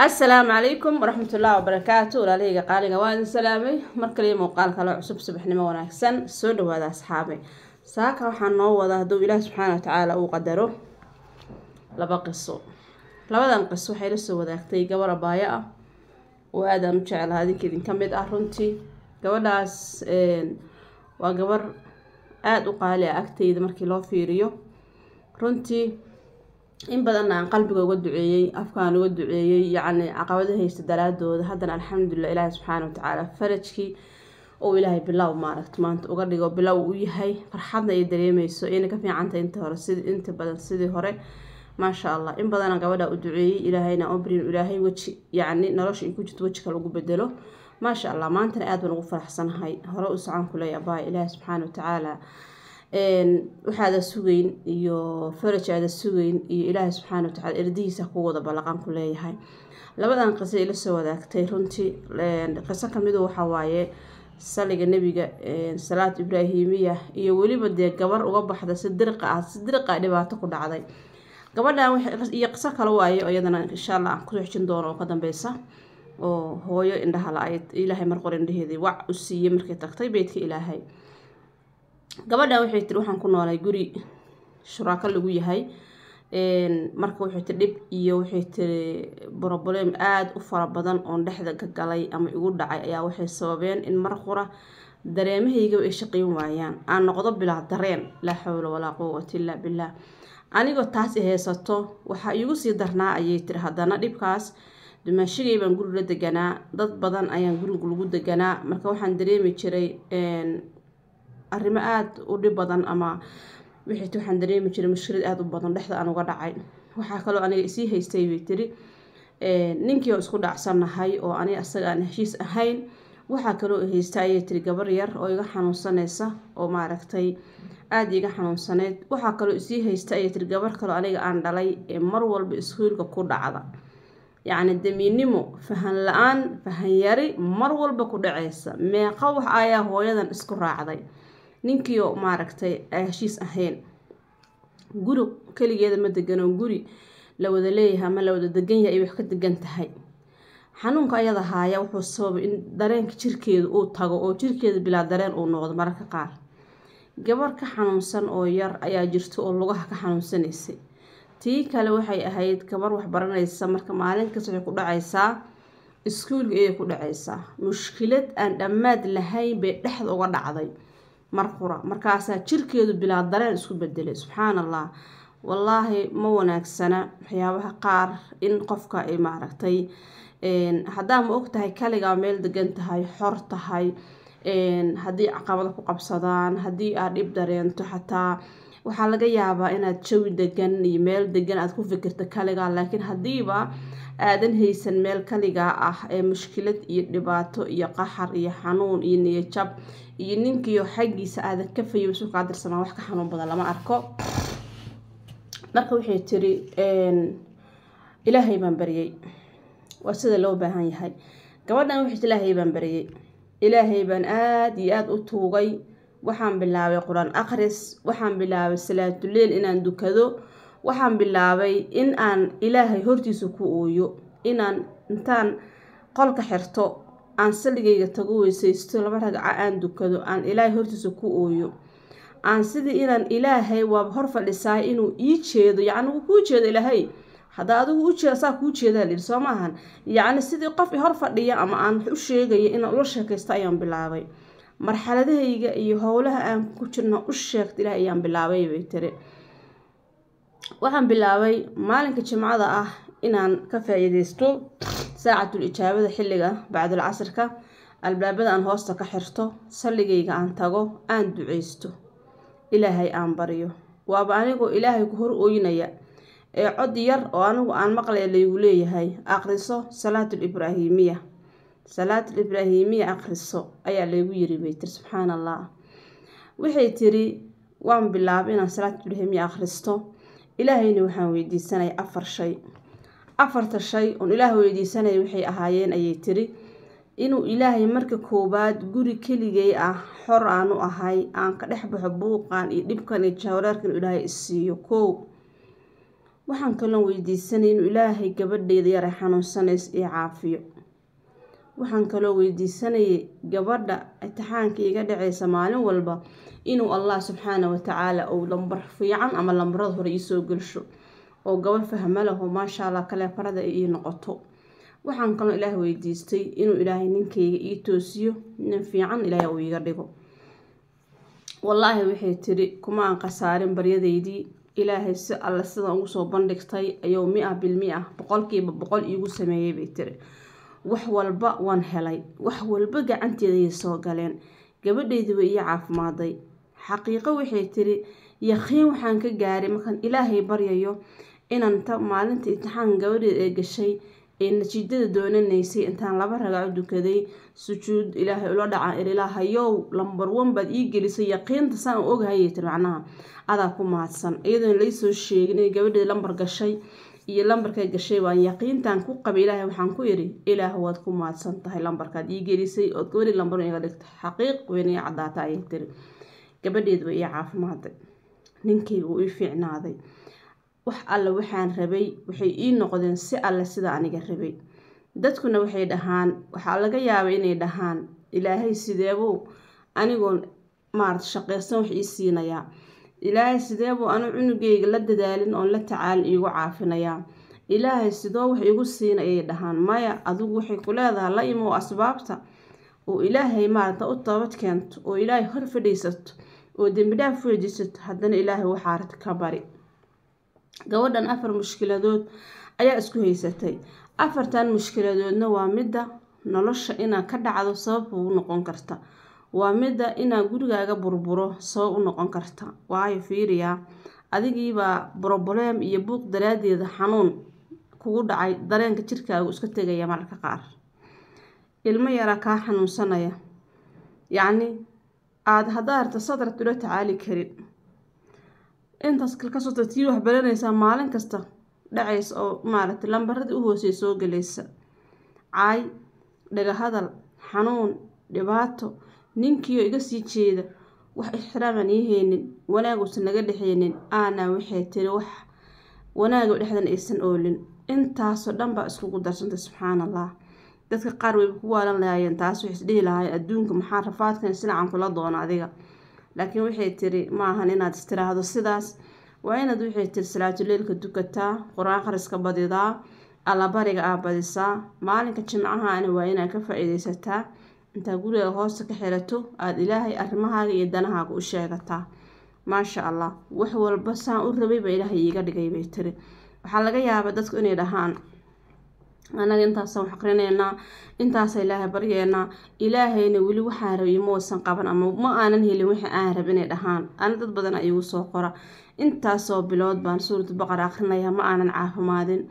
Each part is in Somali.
asalaamu calaykum waraxmatullahi wabarakaatu walaalahayga qaaliga waa idin salaamay mar kaliya muuqaal kale cusub subaxnimo wanaagsan soo dhawaada asxaabe saaka waxaa noo wadaa haduu ilaah subxaana watacaala uu qadaro laba qiso labadan qiso waxay la soo wadaagtay gabar abaayo ah oo aadaan u jeclaha adinka idinka mid ah runtii gabadhaas waa gabar aada u qaali ah agtayda markii loo fiiriyo runtii in badanna aan qalbiga uga duceeyey afkaan uga duceeyey yacni caqabada haysta daraadooda haddana alxamdulilah ilaahi subxaana watacaala farajkii oo ilaahay bilow maaragta maanta uga dhigo bilow u yahay farxadna ay dareemayso ina ka fiicanta inta hore si inta badan sidii hore maasha allah in badanaan gabadhaa u duceeyey ilaahayna obrin ilaahay weji yacni nolosha ay ku jirto weji kale bedelo maasha allah maantana aad baan ugu faraxsanahay hore u socon kuleey abaa ilaahi subxaana watacaala waxaada sugeyn iyo faraj aada sugayn iyo ilaahay subxaana watacala erdihiisa ku wada balaqan ku leeyahay labadan qiso ila soo wadaagtay runtii qiso kamidu ah waxawaaye saliga nebiga salaad ibraahimiya iyo weliba dee gabar uga baxda si dirqa ah si dhibaato ku dhacday gabadhan iyo qiso kale waaye iyadana insha allah aan kusoxjin doono oo ka dambeysa oo hooyo indhaha la-ayd ilaahay mar qor indhaheedii wac u siiyey markay tagtay beydka ilaahay gabadha waxay tiri waxaan ku noolay guri shuraako lagu yahay marka waxay tiri dhib iyo waxay tiri broblem aada u fara badan oon dhexda ka galay ama igu dhacay ayaa waxay sababeen in mar qura dareemahaygaba ay shaqayn waayaan aan noqdo bilaa dareen laa xawla walaa quwata illaa billaah anigoo taasi haysato waxaa iigu sii darnaa ayay tiri haddana dhibkaas dhimaashigay baan guri la deganaa dad badan ayaan guriga lagu deganaa marka waxaan dareemi jiray arimo aada u dhib badan ama wixii waxaan dareemi jiray mushkilad aada u badan dhexda aan uga dhacay waxaa kaloo aniga isii haystay bay tiri ninkii oo isku dhacsanahay oo ani asaga aan heshiis ahayn waxaa kaloo haysta ayay tiri gabar yar oo iga xanuunsanaysa oo maaragtay aada iga xanuunsaneyd waxaa kaloo isii haysta ayay tiri gabar kaloo aniga aan dhalay ee mar walba iskuulka ku dhacda yacni demiinimo fahan la-aan fahan yari mar walba ku dhaceysa meeqa wax ayaa hooyadan isku raacday ninkiio maaragtay heshiis ahayn guri keligeeda ma degano guri la wada leeyahay ama la wada degan yahay wax ka degan tahay xanuunka ayada haaya wuxuu sababay in dareenka jirkeeda uu tago oo jirkeeda bilaa dareen uu noqdo mararka qaar gabar ka xanuunsan oo yar ayaa jirta oo lugaha ka xanuunsanaysay tii kale waxay ahayd gabar waxbaranaysa marka maalin kasta waxay ku dhacaysaa iskuulka ayay ku dhacaysaa mushkilad aan dhammaad lahayn bay dhexda uga dhacday mar qura markaasaa jirkeedu bilaa dareen isku bedelay subxaan allah wallaahi ma wanaagsana waxyaabaha qaar in qofka ay maaragtay haddaa ma og tahay kaligaa meel degan tahay xor tahay haddii caqabada ku qabsadaan haddii aad dhib dareento xataa waxaa laga yaabaa inaad jawi degan iyo meel degan aad ku fikirto kaliga laakiin haddiiba aadan haysan meel kaligaa ah ee mushkilad iyo dhibaato iyo qaxar iyo xanuun iyo niyajab iyo ninkiio xaggiisa aadan ka fayowsu kaa dirsamaa wax ka xanuun badan lama arko marka waxay tiri ilaahay baan baryey waa sida loo baahan yahay gabadhan waxay ti ilaahay baan baryey ilaahay baan aada iyo aada u tuugay waxaan bilaabay qur-aan akhris waxaan bilaabay salaatuleel inaan dukado waxaan bilaabay in aan ilaahay hortiisa ku ooyo inaan intaan qolka xirto aan salligayga tago weysaysto laba ragca aan dukado aan ilaahay hortiisa ku ooyo aan sidii inaan ilaahay waa hor fadhisaay inuu ii jeedo yacni wuu kuu jeedo ilaahay haddaa adigu u jeeda saa kuu jeedaa lihi soo maahan yacni sidii qof hor fadhiya ama aan wax u sheegaya inaan ula sheekaysto ayaan bilaabay marxaladahayga iyo howlaha aan ku jirno u sheegta ilaah ayaan bilaabay bay tiri waxaan bilaabay maalinka jimcada ah inaan ka faa-iideysto saacatul ijaabada xilliga bacdul albaabada aan hoosta ka xirto salligayga aan tago aan duceysto ilaahay aan baryo waaba anigoo ilaahay ku hor ooyinaya ee cod yar oo anigu aan maqlaya laygu leeyahay aqriso salaatul ibraahiimiya salaatul ibraahimiya akhriso ayaa laygu yiri bay tiri subxaan allah waxay tiri waan bilaabay inaan salaatul ibraahimiya akhristo ilaahayna waxaan weydiisanaya afar shay afarta shay oon ilaah weydiisanaya waxay ahaayeen ayay tiri inuu ilaahay marka koowaad guri keligay ah xor aanu ahay aan ka dhex baxo buuqan iyo dhibkan iyo jahwareerkan inuu ilaahay isiiyo kow waxaan kaloon weydiisanay inuu ilaahay gabadheeda yaray xanuunsanays iyo caafiyo waxaan kaloo weydiisanayay gabadha intixaanka iga dhaceysa maalin walba inuu allah subxaana watacaala uu lambar fiican ama lambarada hore iisoo gelsho oo gabar fahma laho maasha allah kaleefarada ay ii noqoto waxaan kaloo ilaah weydiistay inuu ilaahay ninkayga ii toosiyo nin fiican ilaahay uu iiga dhigo wallaahi waxay tidhi kumaan khasaarin baryadaydii ilaahay si alle sidan ugu soo bandhigtay ayuu mi-ah bil mi-ah boqolkiiba boqol iigu sameeyey bay tiri wax walba waan helay wax walba gacanteedayay soo galeen gabadhaydiba iyo caafimaaday xaqiiqo waxay tiri yaqiin waxaan ka gaaray markaan ilaahay baryayo inanta ta maalinta imtixaanka gabadheed ee gashay ee natiijada doonanaysay intaan laba ragaacu dukaday sujuud ilaahay ula dhacaan ililaa hayow lambar one baad ii gelisay yaqiinta saan ogahayay tiri macnaha adaa ku mahadsan iyadoon laysoo sheegin inay gabadheed lambar gashay iyo lambarkay gashay waan yaqiintan ku qaba ilaahay waxaan ku idhi ilaah waad ku mahadsan tahay lambarkaad ii gelisay ood gabadhii lambar iga dhigta xaqiiq weyn ii caddaata ayay tiri gabadheed way ii caafimaaday ninkayga wuu ii fiicnaaday wax alle waxaan rabay waxay ii noqdeen si alle sida aniga rabay dadkuna waxay dhahaan waxaa laga yaabay inay dhahaan ilaahay sideebuu anigoon maarata shaqeysan wax ii siinayaa ilaahay sidee buu anu cunugayga la dadaalin oon la tacaalin iigu caafinayaa ilaahay sidoo wax igu siina ayay dhahaan maya adigu waxay ku leedaha la imow asbaabta oo ilaahay maarata u toobad keento oo ilaahay hor fadhiisato oo dembidhaaf weydiisato haddana ilaahay waxaa ka bari gabadhan afar mushkiladood ayaa isku haysatay afartan mushkiladoodna waa midda nolosha inaa ka dhacdo sabab ugu noqon karta waa midda inaa gurigaaga burburo sabab u noqon karta waayo fiiriyaa adigiibaa broblem iyo buuq daraadeeda xanuun kugu dhacay dareenka jirkaagu iska tegaya mararka qaar ilmo yara kaa xanuunsanaya yacni aada haddaad arta sadar ula tacaali karin intaas kalkasota tii wax baranaysaa maalin kasta dhacaysa oo maaragtay lambaradii u hoosey soo galaysa caay dhaga hadal xanuun dhibaato ninkiio iga sii jeeda wax ixtiraamaan ii haynin wanaag naga dhexeynin aana waxay tiri wax wanaago dhexdan aysan oolin intaasoo dhan baa iskugu darsantay subxaan allah dadka qaar wayba ku waalan lahaayeen taas waxay isdhihi lahaayeen adduunka maxaa rafaadkan sinacan kula doona adiga laakiin waxay tiri ma inaad istiraahdo sidaas waa inaad waxay tiri salaatuleylka dukataa qur-aan khariska badidaa allabariga aa badisaa maalinka jimcahaana waa inaad ka faa intaa guriga hoosta ka xirato aada ilaahay arrimahaaga iyo danahaaga u sheegataa maasha allah wax walba saan u rabayba ilaahay iiga dhigay bay tiri waxaa laga yaabaa dadku inay dhahaan annaga intaasaan wax aqrinaynaa intaasa ilaahay baryeynaa ilaahayna weli waxaan rabay ma wasan qaban ama ma aanan helin wixii aan rab inay dhahaan ana dad badan iigu soo qora intaasoo bilood baan suuratu baqar aqrinaya ma aanan caafimaadin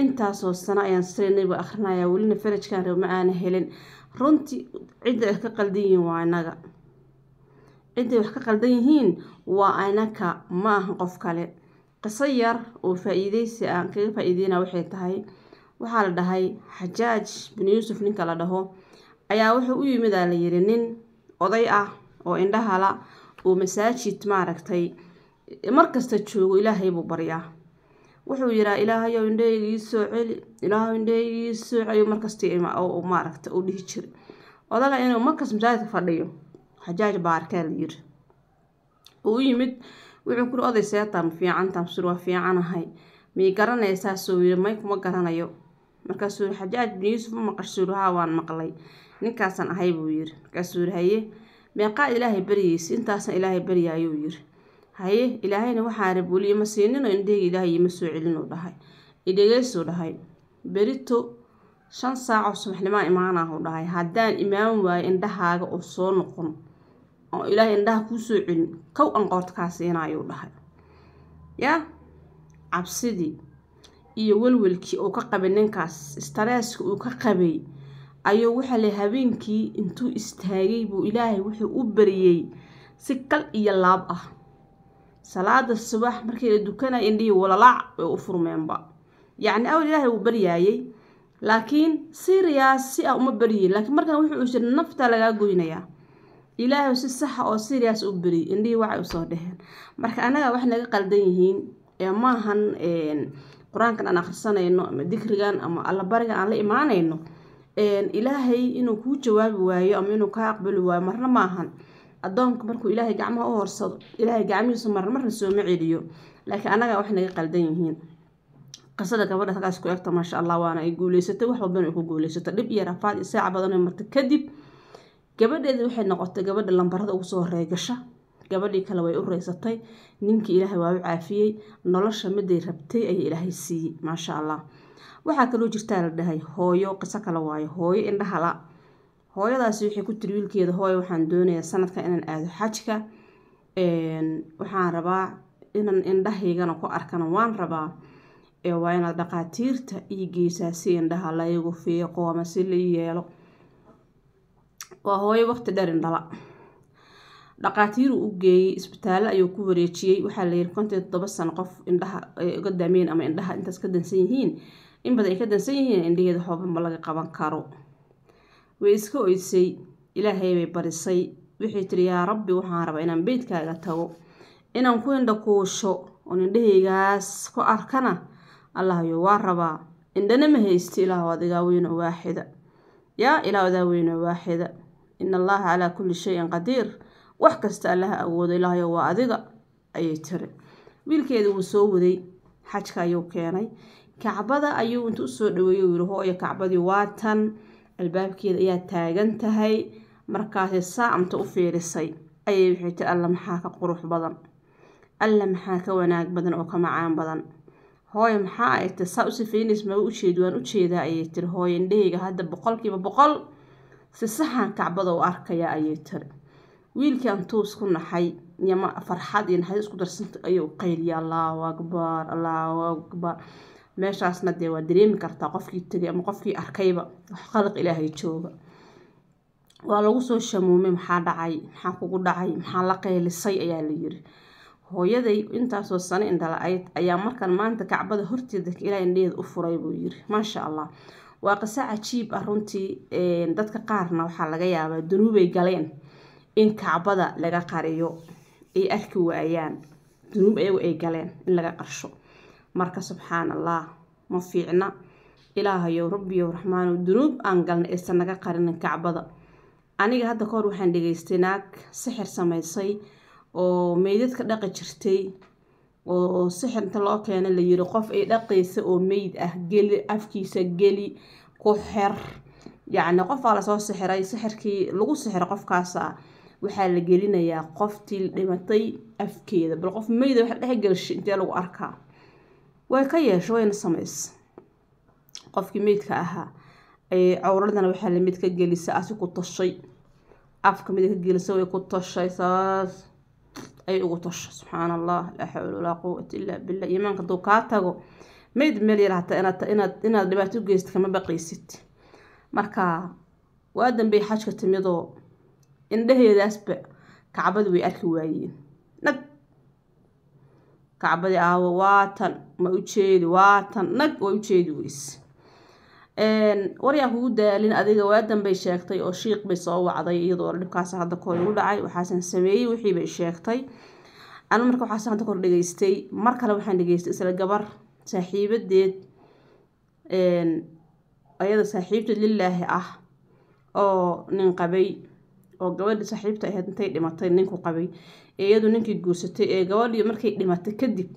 intaasoo sano ayaan sirnayba aqrinaya welina farajkaan rab ma aanan helin runtii cidda ay ka qaldan yihiin waa anaga cidday wax ka qaldan yihiin waa anaka ma aha qof kale qiso yar oo faaiideysi aan kaga faa-iideyna waxay tahay waxaa la dhahay xajaaj bin yuusuf ninka la dhaho ayaa wuxuu u yimidaa la yidhi nin oday ah oo indhahala oo masaajid maaragtay markasta joogo ilaahay buu baryaa wuxuu yiraa ilaahayow indhahayga soo celi ilaahayow indhahayga ii soo celi markastii maaragta uu dhihi jiray odaga inuu markas masaajidka fadhiyo xajaaj baa arkaa la yiri uu yimid wuxuu kuri oday seetaa ma fiicantaa masur waa fiicanahay mii garanaysaa yiri may kuma garanayo markaasuu yiri xajaaj bin yuusuf ma maqash suuri haa waan maqlay ninkaasaan ahay buu yiri markaasuu yiri haye meeqaa ilaahay baryaysa intaasaan ilaahay barya yiri haye ilaahayna waxaa rabuliye ma siinino indhaheyga ilaahay ima soo celinuu dhahay idhegeysuu dhahay berito shan saacoo subaxnimaa imaanaahu dhahay haddaan imaan waayo indhahaaga oo soo noqon oo ilaahay indhaha kuu celin kow anqoortkaa siinayuu dhahay yaa cabsidii iyo welwelkii uu ka qabay ninkaas istareeska uu ka qabay ayuu waxaa le habeenkii intuu istaagay buu ilaahay wuxuu u bariyey si kal iyo laab ah salaada subax markii la dukanaya indhihii walalac bay u furmeenba yacni awal ilaahay wuu baryaayey laakiin si riyaasi ah uma baryi laakiin markan wuxuu jira naftaa lagaa goynayaa ilaahay si saxa ah oo si riyaas u beriy indhihii waxay usoo dheheen marka annaga wax naga qaldan yihiin ee maahan qur-aankan aan akhrisanayno ama dikrigan ama allabarigan aan la imaanayno ilaahay inuu kuu jawaabi waayo ama inuu kaa aqbali waayo marna maahan addoonku markuu ilaahay gacmaha u horsado ilaahay gacmihiisu marmarna sooma celiyo laakiin annagaa wax naga qaldan yihiin qisada gabadha ku egta maasha allah waana ay guuleysatay wax walbana ay ku guuleysatay dhib iyo rafaad iyo saaca badan ay martay kadib gabadheedii waxay noqotay gabadha lambarada ugu soo reegasha gabadhii kale way u reysatay ninkii ilaahay waa u caafiyey nolosha miday rabtay ayay ilaahay siiyey maasha allah waxaa kaloo jirtaa la dhahay hooyo qiso kale waayo hooyo indhahala hooyadaasi waxay ku tiri wiilkeeda hooy waxaan doonayaa sanadka inaan aado xajka waxaan rabaa inaan indhahaygana ku arkana waan rabaa waa inaad dhaqaatiirta ii geysaa si indhaha laygu fiiqo ama si la yeelo waa hooyo waqti dherin dhala dhaqaatiiru u geeyey isbitaallo ayuu ku wareejiyey waxaa la yiri toddoba sano qof indhaha ay uga daameen ama indhaha intaas ka dansan yihiin in badan ay ka dansan yihiin indhaheeda hooban laga qaban karo way iska oysay ilaahay bay barisay waxay tiri yaa rabbi waxaan rabaa inaan beydkaaga tago inaan ku indha kuusho oon indhahaygaas ku arkana allahyo waa rabaa indhana ma haysti ilaahu adigaa weynoo waaxida yaa ilaahu adaa weynoo waaxida in allaha calaa kulli shayin qadiir wax kasta allaha awoodo ilaahayo waa adiga ayay tiri wiilkeeda wuu soo waday xajka ayuu keenay kacbada ayuu inta usoo dhaweeyey yihi hooyo kacbadii waatan albaabkeeda ayaa taagan tahay markaasay saacamta u fiirisay ayay waxay tii alla maxaa ka qurux badan alla maxaa ka wanaag badan oo ka macaan badan hooye maxaa ay tiri saa u sifaynays maga ujeed waan ujeedaa ayay tiri hooye indhahayga hadda boqolkiiba boqol si saxan kacbada u arkaya ayay tiri wiilkan tuus ku naxay yama farxad iyo naxays isku darsanta ayuu qeyliya allahu akbar allahu akbar meeshaasna dee waa dareemi kartaa qofkii tegay ama qofkii arkayba wax qalaq ilaahay jooga waa lagu soo shamuumay maxaa dhacay maxaa kugu dhacay maxaa la qaylisay ayaa la yiri hooyaday intaasoo sano indhala-ayd ayaa markan maanta kacbada horteeda ilaa indheheeda u furay buu yiri maasha allah waa qiso cajiib ah runtii dadka qaarna waxaa laga yaabaa dunuubay galeen in kacbada laga qariyo ay arki waayaan dunuub ayagu ay galeen in laga qarsho marka subxaan allah ma fiicna ilaahayow rabbiyow raxmaanow dunuub aan galna aysan naga qarinin kacbada aniga hadda ka hor waxaan dhegeystay naag sixir samaysay oo meydadka dhaqi jirtay oo sixirta loo keena la yiri qof ay dhaqaysa oo meyd ah geli afkiisa geli ku xer yacni qofaa lasoo sixiray sixirkii lagu sixiro qofkaasa ah, waxaa la gelinayaa qoftii dhimatay afkeeda bal qof meyda ah wax dhexgelshi intee lagu arkaa way ka yeesho wayna samays qofkii meydka ahaa cawradana waxaa lamid ka gelisa asi ku tashay afka mid ka gelisa way ku tashay saas ayay ugu tashay subxaana allah laa xawla walaa quwata illaa billah iimaanka hadduu kaa tago meyd meel yar inaad dhibaato u geysid kama baqaysid marka waa dambey xajka timidoo indhaheedaasba kacbad way arki waayeen nag kacbadii aawo waatan ma ujeedi waa tan nag way ujeedi weys waryaa kugu daalin adiga waa danbay sheegtay oo shiiq bay soo wacday iyadoo dhibkaas hadda kahor igu dhacay waxaasan sameeyey wixii bay sheegtay anu marka waxaasan hadda kahor dhegaystay mar kale waxaan dhegeystay isla gabar saaxiibadeed ayada saaxiibteed lilaahi ah oo nin qabay oo gabadhii saaxiibta ahayd intay dhimatay ninku qabay ee iyadu ninkii guursatay ee gabadhii markay dhimatay kadib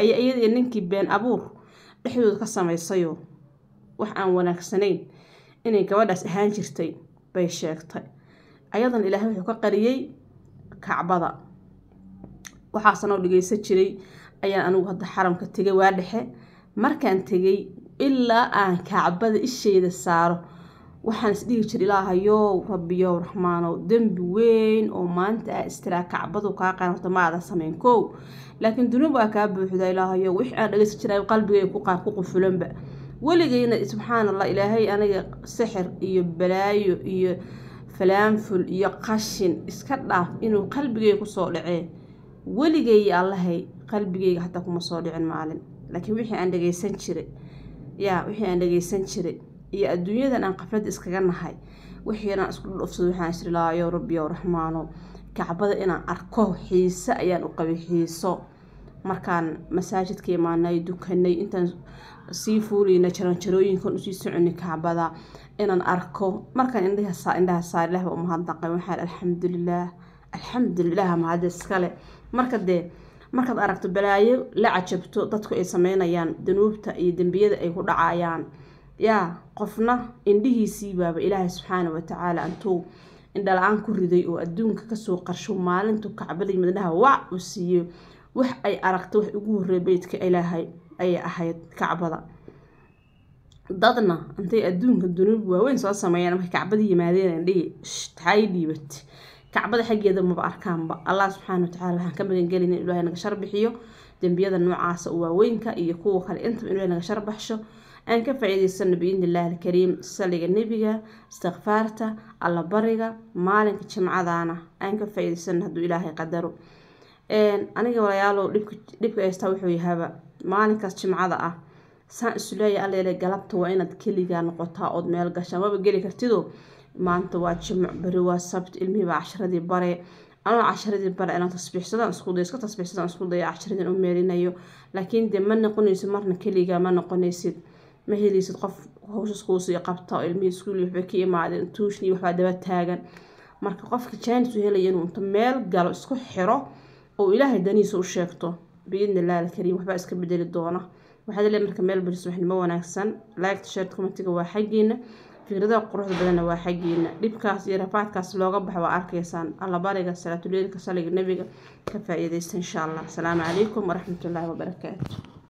ayay iyadii ninkii been abuur dhexdooda ka samaysayo wax aan wanaagsanayn inay gabadhaas ahaan jirtay bay sheegtay ayadan ilaahay wuxuu ka qariyey kacbada waxaasanoo dhegeysan jiray ayaan anigu hadda xaramka tegay waa dhexe markaan tegay ilaa aan kacbada isheeda saaro waxaan isdhihi jir ilaahayow rabbiyow raxmaanow dembi weyn oo maanta aa istiraa kacbadu kaa qaanarto ma samayn kow laakiin dunuub aa kaa buuxda ilaahayow wixii aan dhageysan jiray qalbigay ku qufulanba weligeyna subxaan allah ilaahay aniga sixir iyo balaayo iyo falaanful iyo qashin iska dhaaf inuu qalbigeyga kusoo dhacee weligeeya allahay qalbigeyga hataa kuma soo dhicin maalin laakiin wixii aan dhageysan jiray yaa wixii aan dhageysan jiray iyo adduunyadan aan qaflad iskaga nahay wixii inaan isku dhudhufsado waxaan isrilaayo rabbiyow raxmaano kacbada inaan arko xiise ayaan u qabay xiiso markaan masaajidka imaanay dukanay intaan sii fuulina jaranjarooyinkan usii soconay kacbada inaan arko markaan indhaha indhaha saar ilaah waxaan alxamdulilaah alxamdulilah mahad iskale marka dee markaad aragto balaayo la cajabto dadku ay sameynayaan danuubta iyo dembiyada ay ku dhacayaan yaa qofna indhihiisiibaaba ilaahay subxaana watacaala intuu indhala-aan ku riday oo adduunka kasoo qarsho maalintuu kacbadii midnaha wac u siiyo wax ay aragta wax ugu horrey beydka ilaahay ayay ahayd kacbada dadna intay adduunka dunuub waaweyn soo sameeyaan markay kacbada yimaadeen indhihi taxay dhiibat kacbada xaggeeda maba arkaanba allah subxaana watacala waxaan ka magangelin in ilaahay naga sharbixiyo dembiyada noocaasa waaweynka iyo kuwa kale intaba in ilaahay naga sharbaxsho aan ka faa'iidaysano biidnillahi alkariim saliga nebiga istikfaarta allabariga maalinka jimcadana aan ka faa'iidaysano hadduu ilaahay qadaro aniga walayaalow dhibka haysta wuxuu yahaaba maalinkaas jimcada ah saan isleeya alleele galabta waa inaad keligaa noqotaa ood meel gashaa waba geli kartido maanta waa jimc beri waa sabt ilmihibaa casharadii bare anoo casharadii bare inaan tasbiixsadaan isku dayo iska tasbiixsadaan isku daya casharadii u meelinayo laakiin dee ma noqonaysid marna keligaa ma noqonaysid ma heleysid qof hawshas kuusii qabta oo ilmihii iskuuli waxbay ka imaadeen tuushnii waxbaa daba taagan marka qofka jaanis u helaya inuu inta meel galo isku xiro oo ilaahay daniisa u sheegto biidni illahi alkariim waxbaa iska bedeli doona waxaad leedahay marka meel bujis waxnimo wanaagsan laagta sheert commentiga waa xaggeena fikradaha quruxda badanna waa xaggeena dhibkaas iyo rafaadkaas looga bax waa arkaysaan allabariga salaatuleelka saliga nebiga ka faaiideysta iidaysta insha allah asalaamu calaykum waraxmatullaahi wabarakaatu